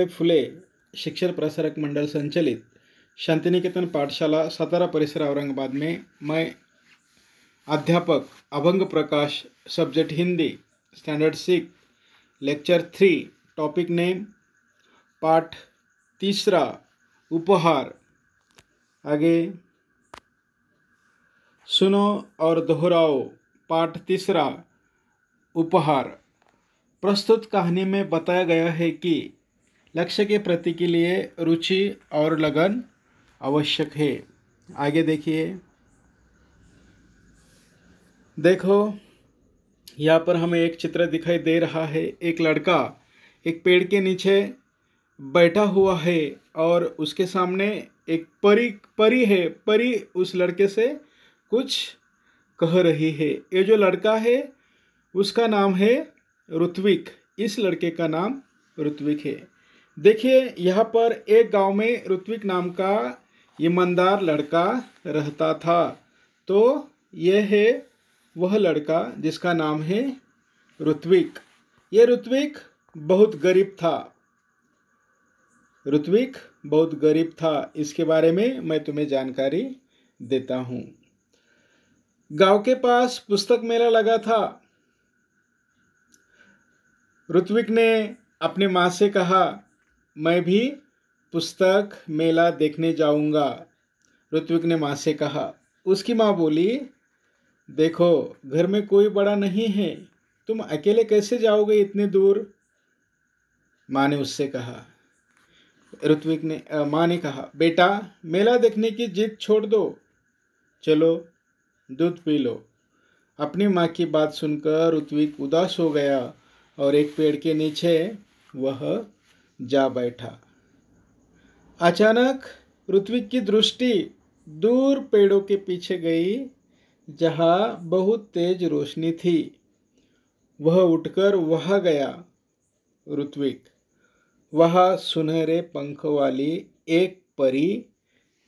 अप्पय फुले शिक्षण प्रसारक मंडल संचालित शांतिनिकेतन पाठशाला सतारा परिसर औरंगाबाद में मैं अध्यापक Abhang Prakash subject Hindi standard six lecture three topic name पाठ तीसरा उपहार आगे सुनो और दोहराओ पाठ तीसरा उपहार प्रस्तुत कहानी में बताया गया है कि लक्ष्य के प्रति के लिए रुचि और लगन आवश्यक है आगे देखिए देखो यहाँ पर हमें एक चित्र दिखाई दे रहा है एक लड़का एक पेड़ के नीचे बैठा हुआ है और उसके सामने एक परी परी है परी उस लड़के से कुछ कह रही है ये जो लड़का है उसका नाम है ऋत्विक इस लड़के का नाम ऋत्विक है देखिए यहाँ पर एक गांव में ऋत्विक नाम का ईमानदार लड़का रहता था तो यह है वह लड़का जिसका नाम है ऋत्विक यह ऋत्विक बहुत गरीब था ऋत्विक बहुत गरीब था इसके बारे में मैं तुम्हें जानकारी देता हूँ गांव के पास पुस्तक मेला लगा था ऋत्विक ने अपने माँ से कहा मैं भी पुस्तक मेला देखने जाऊंगा ऋत्विक ने माँ से कहा उसकी माँ बोली देखो घर में कोई बड़ा नहीं है तुम अकेले कैसे जाओगे इतने दूर माँ ने उससे कहा ऋत्विक ने माँ ने कहा बेटा मेला देखने की जिद छोड़ दो चलो दूध पी लो अपनी माँ की बात सुनकर ऋत्विक उदास हो गया और एक पेड़ के नीचे वह जा बैठा अचानक ऋत्विक की दृष्टि दूर पेड़ों के पीछे गई जहाँ बहुत तेज रोशनी थी वह उठकर वहाँ गया ऋत्विक वहाँ सुनहरे पंख वाली एक परी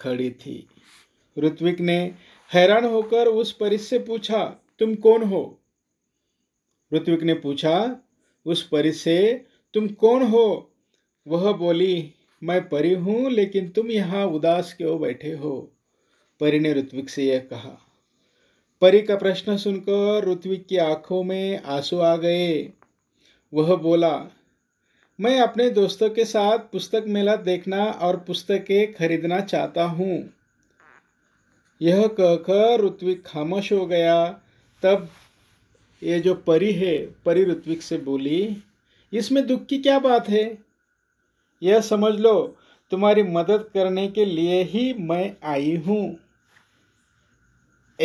खड़ी थी ऋत्विक ने हैरान होकर उस परी से पूछा तुम कौन हो ऋत्विक ने पूछा उस परी से तुम कौन हो वह बोली मैं परी हूँ लेकिन तुम यहाँ उदास क्यों बैठे हो परी ने ऋत्विक से यह कहा परी का प्रश्न सुनकर ऋत्विक की आंखों में आंसू आ गए वह बोला मैं अपने दोस्तों के साथ पुस्तक मेला देखना और पुस्तकें खरीदना चाहता हूँ यह कहकर ऋत्विक खामोश हो गया तब ये जो परी है परी ऋत्विक से बोली इसमें दुख की क्या बात है यह समझ लो तुम्हारी मदद करने के लिए ही मैं आई हूँ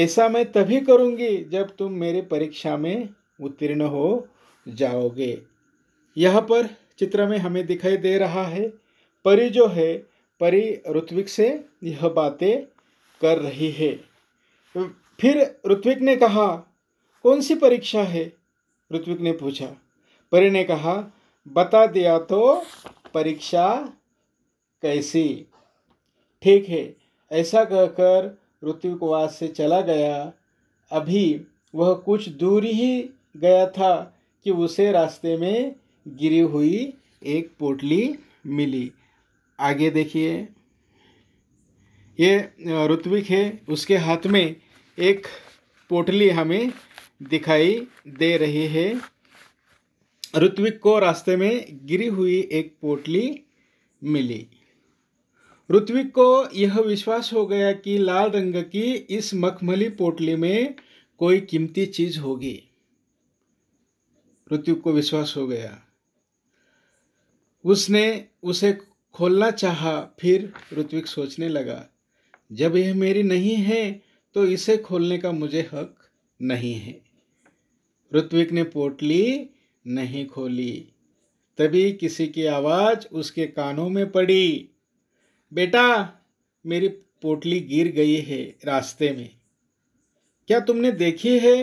ऐसा मैं तभी करूँगी जब तुम मेरी परीक्षा में उत्तीर्ण हो जाओगे यहाँ पर चित्र में हमें दिखाई दे रहा है परी जो है परी ऋत्विक से यह बातें कर रही है फिर ऋत्विक ने कहा कौन सी परीक्षा है ऋत्विक ने पूछा परी ने कहा बता दिया तो परीक्षा कैसी ठीक है ऐसा कहकर ऋतु को से चला गया अभी वह कुछ दूर ही गया था कि उसे रास्ते में गिरी हुई एक पोटली मिली आगे देखिए ये ऋत्विक है उसके हाथ में एक पोटली हमें दिखाई दे रही है ऋत्विक को रास्ते में गिरी हुई एक पोटली मिली ऋत्विक को यह विश्वास हो गया कि लाल रंग की इस मखमली पोटली में कोई कीमती चीज होगी ऋत्विक को विश्वास हो गया उसने उसे खोलना चाहा फिर ऋत्विक सोचने लगा जब यह मेरी नहीं है तो इसे खोलने का मुझे हक नहीं है ऋत्विक ने पोटली नहीं खोली तभी किसी की आवाज़ उसके कानों में पड़ी बेटा मेरी पोटली गिर गई है रास्ते में क्या तुमने देखी है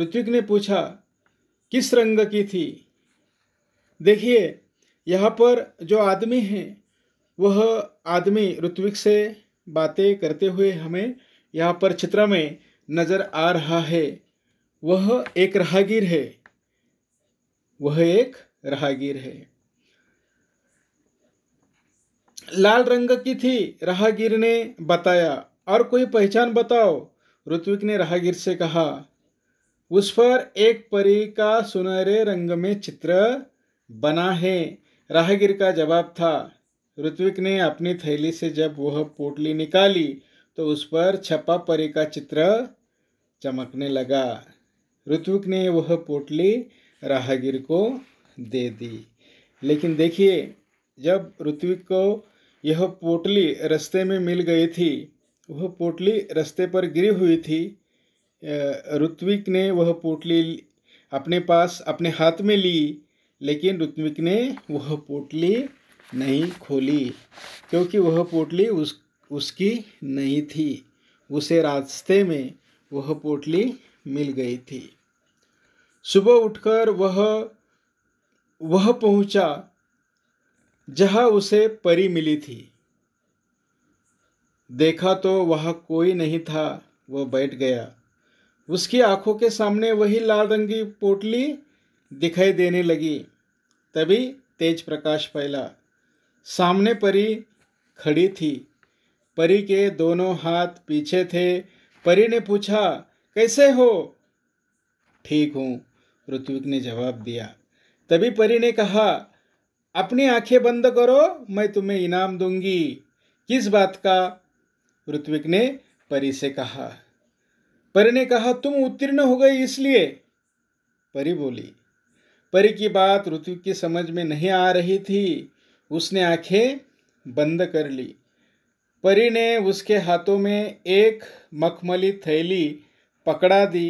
ऋत्विक ने पूछा किस रंग की थी देखिए यहाँ पर जो आदमी है वह आदमी ऋत्विक से बातें करते हुए हमें यहाँ पर चित्र में नज़र आ रहा है वह एक राहगीर है वह एक राहगीर है लाल रंग की थी राहगीर ने बताया और कोई पहचान बताओ ऋत्विक ने राहगीर से कहा उस पर एक परी का सुनहरे रंग में चित्र बना है राहगीर का जवाब था ऋत्विक ने अपनी थैली से जब वह पोटली निकाली तो उस पर छपा परी का चित्र चमकने लगा ऋत्विक ने वह पोटली राहगीर को दे दी लेकिन देखिए जब ऋत्विक को यह पोटली रास्ते में मिल गई थी वह पोटली रास्ते पर गिरी हुई थी ऋत्विक ने वह पोटली अपने पास अपने हाथ में ली लेकिन ऋत्विक ने वह पोटली नहीं खोली क्योंकि वह पोटली उस उसकी नहीं थी उसे रास्ते में वह पोटली मिल गई थी सुबह उठकर वह वह पहुंचा जहां उसे परी मिली थी देखा तो वह कोई नहीं था वह बैठ गया उसकी आंखों के सामने वही लाल रंग की पोटली दिखाई देने लगी तभी तेज प्रकाश फैला सामने परी खड़ी थी परी के दोनों हाथ पीछे थे परी ने पूछा कैसे हो ठीक हूँ ऋत्विक ने जवाब दिया तभी परी ने कहा अपनी आंखें बंद करो मैं तुम्हें इनाम दूंगी किस बात का ऋत्विक ने परी से कहा परी ने कहा तुम उत्तीर्ण हो गई इसलिए परी बोली परी की बात ऋत्विक की समझ में नहीं आ रही थी उसने आंखें बंद कर ली परी ने उसके हाथों में एक मखमली थैली पकड़ा दी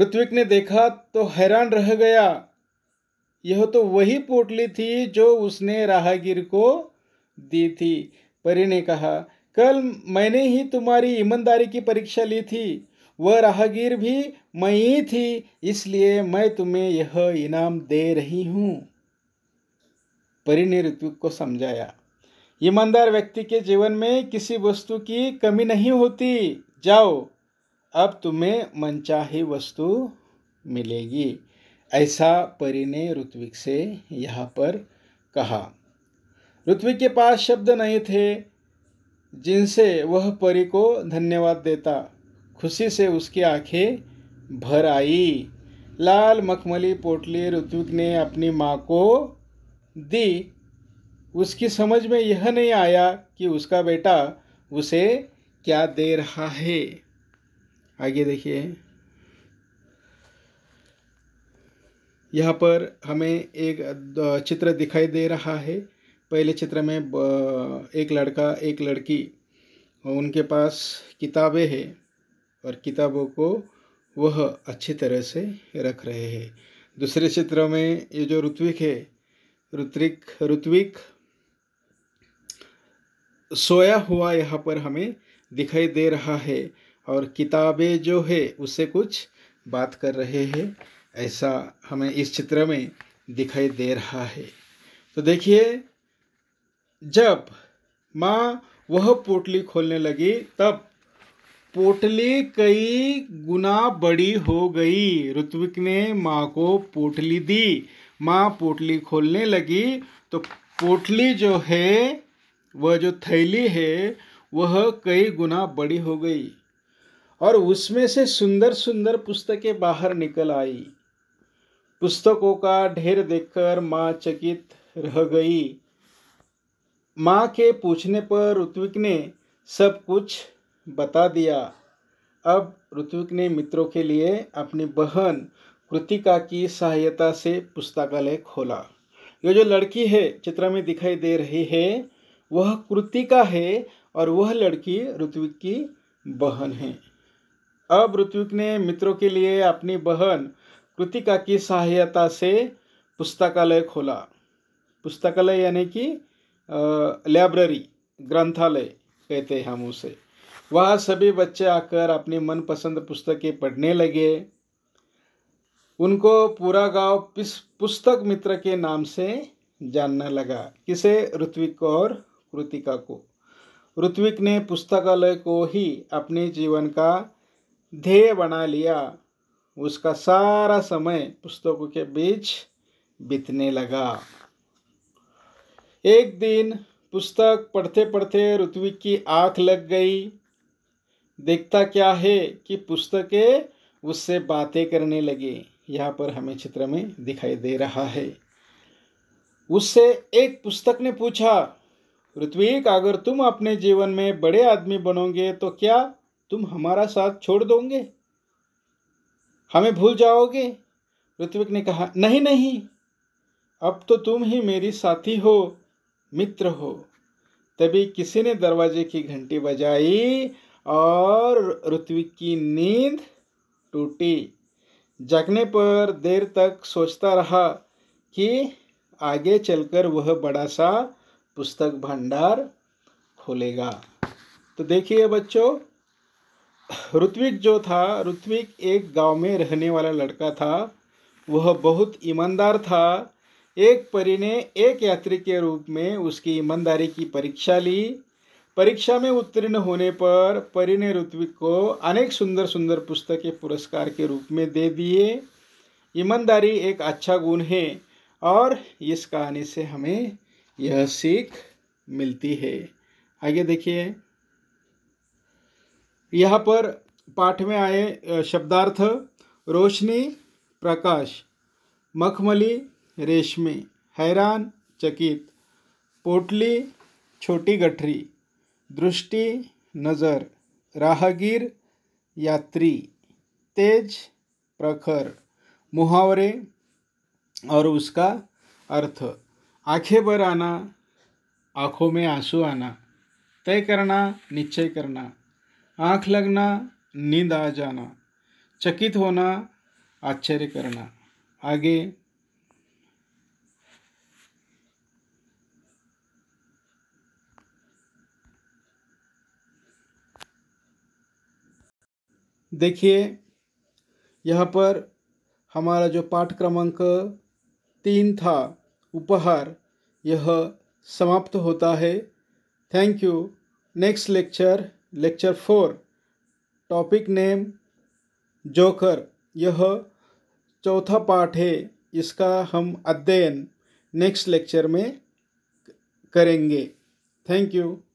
ऋत्विक ने देखा तो हैरान रह गया यह तो वही पोटली थी जो उसने राहगीर को दी थी परी ने कहा कल मैंने ही तुम्हारी ईमानदारी की परीक्षा ली थी वह राहगीर भी मैं ही थी इसलिए मैं तुम्हें यह इनाम दे रही हूँ परी ने ऋत्विक को समझाया ईमानदार व्यक्ति के जीवन में किसी वस्तु की कमी नहीं होती जाओ अब तुम्हें मनचाही वस्तु मिलेगी ऐसा परी ने ऋत्विक से यहाँ पर कहा ऋत्विक के पास शब्द नहीं थे जिनसे वह परी को धन्यवाद देता खुशी से उसकी आंखें भर आई लाल मखमली पोटली ऋत्विक ने अपनी माँ को दी उसकी समझ में यह नहीं आया कि उसका बेटा उसे क्या दे रहा है आगे देखिए यहाँ पर हमें एक चित्र दिखाई दे रहा है पहले चित्र में एक लड़का एक लड़की उनके पास किताबें हैं और किताबों को वह अच्छी तरह से रख रहे हैं दूसरे चित्र में ये जो ऋत्विक है ऋत्विक ऋत्विक सोया हुआ यहाँ पर हमें दिखाई दे रहा है और किताबें जो है उससे कुछ बात कर रहे हैं ऐसा हमें इस चित्र में दिखाई दे रहा है तो देखिए जब माँ वह पोटली खोलने लगी तब पोटली कई गुना बड़ी हो गई ऋत्विक ने माँ को पोटली दी माँ पोटली खोलने लगी तो पोटली जो है वह जो थैली है वह कई गुना बड़ी हो गई और उसमें से सुंदर सुंदर पुस्तकें बाहर निकल आई पुस्तकों का ढेर देखकर माँ चकित रह गई माँ के पूछने पर ऋत्विक ने सब कुछ बता दिया अब ऋत्विक ने मित्रों के लिए अपनी बहन कृतिका की सहायता से पुस्तकालय खोला ये जो लड़की है चित्र में दिखाई दे रही है वह कृतिका है और वह लड़की ऋत्विक की बहन है अब ऋत्विक ने मित्रों के लिए अपनी बहन कृतिका की सहायता से पुस्तकालय खोला पुस्तकालय यानी कि लाइब्रेरी ग्रंथालय कहते हैं हम उसे वहाँ सभी बच्चे आकर अपनी मनपसंद पुस्तकें पढ़ने लगे उनको पूरा गांव पुस्तक मित्र के नाम से जानने लगा किसे ऋत्विक और कृतिका को ऋत्विक ने पुस्तकालय को ही अपने जीवन का ध्येय बना लिया उसका सारा समय पुस्तकों के बीच बीतने लगा एक दिन पुस्तक पढ़ते पढ़ते ऋत्विक की आंख लग गई देखता क्या है कि पुस्तकें उससे बातें करने लगी यहाँ पर हमें चित्र में दिखाई दे रहा है उससे एक पुस्तक ने पूछा ऋत्विक अगर तुम अपने जीवन में बड़े आदमी बनोगे तो क्या तुम हमारा साथ छोड़ दोगे हमें भूल जाओगे ऋत्विक ने कहा नहीं नहीं अब तो तुम ही मेरी साथी हो मित्र हो तभी किसी ने दरवाजे की घंटी बजाई और ऋत्विक की नींद टूटी जगने पर देर तक सोचता रहा कि आगे चलकर वह बड़ा सा पुस्तक भंडार खोलेगा तो देखिए बच्चों ऋत्विक जो था ऋत्विक एक गांव में रहने वाला लड़का था वह बहुत ईमानदार था एक परी ने एक यात्री के रूप में उसकी ईमानदारी की परीक्षा ली परीक्षा में उत्तीर्ण होने पर परी ने ऋत्विक को अनेक सुंदर सुंदर पुस्तकें पुरस्कार के रूप में दे दिए ईमानदारी एक अच्छा गुण है और इस कहानी से हमें यह सीख मिलती है आगे देखिए यहाँ पर पाठ में आए शब्दार्थ रोशनी प्रकाश मखमली रेशमी हैरान चकित पोटली छोटी गठरी दृष्टि नज़र राहगीर यात्री तेज प्रखर मुहावरे और उसका अर्थ आंखें भर आना आँखों में आंसू आना तय करना निश्चय करना आँख लगना नींद आ जाना चकित होना आश्चर्य करना आगे देखिए यहाँ पर हमारा जो पाठ क्रमांक तीन था उपहार यह समाप्त होता है thank you next lecture lecture four topic name joker यह चौथा पाठ है इसका हम अध्ययन नेक्स्ट लेक्चर में करेंगे थैंक यू